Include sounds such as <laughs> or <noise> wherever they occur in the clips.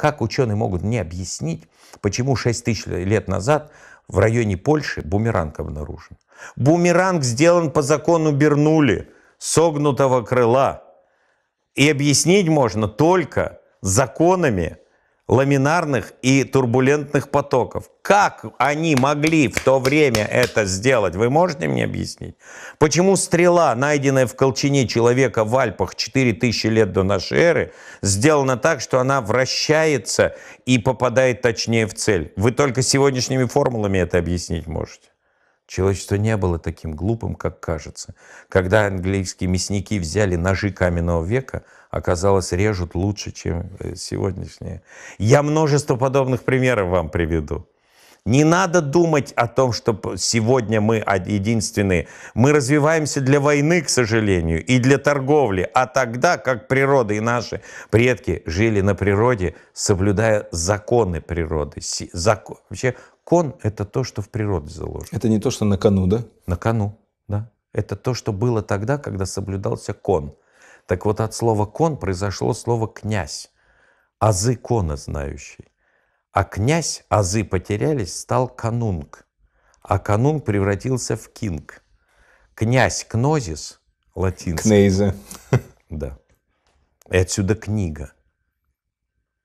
Как ученые могут мне объяснить, почему 6 тысяч лет назад в районе Польши бумеранг обнаружен? Бумеранг сделан по закону Бернули, согнутого крыла. И объяснить можно только законами ламинарных и турбулентных потоков. Как они могли в то время это сделать? Вы можете мне объяснить? Почему стрела, найденная в колчине человека в Альпах 4000 лет до нашей эры, сделана так, что она вращается и попадает точнее в цель? Вы только сегодняшними формулами это объяснить можете. Человечество не было таким глупым, как кажется. Когда английские мясники взяли ножи каменного века, оказалось, режут лучше, чем э, сегодняшние. Я множество подобных примеров вам приведу. Не надо думать о том, что сегодня мы единственные. Мы развиваемся для войны, к сожалению, и для торговли. А тогда, как природа и наши предки жили на природе, соблюдая законы природы, вообще Кон — это то, что в природе заложено. Это не то, что на кону, да? На кону, да. Это то, что было тогда, когда соблюдался кон. Так вот, от слова «кон» произошло слово «князь», азы кона знающий. А князь, азы потерялись, стал канунг, а канунг превратился в кинг. Князь кнозис, латинский. Кнейза. <laughs> Да. И отсюда книга.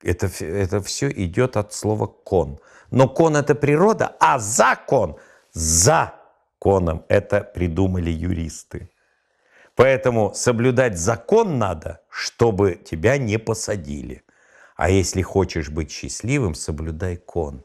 Это, это все идет от слова «кон». Но «кон» — это природа, а «закон» — законом. Это придумали юристы. Поэтому соблюдать закон надо, чтобы тебя не посадили. А если хочешь быть счастливым, соблюдай кон.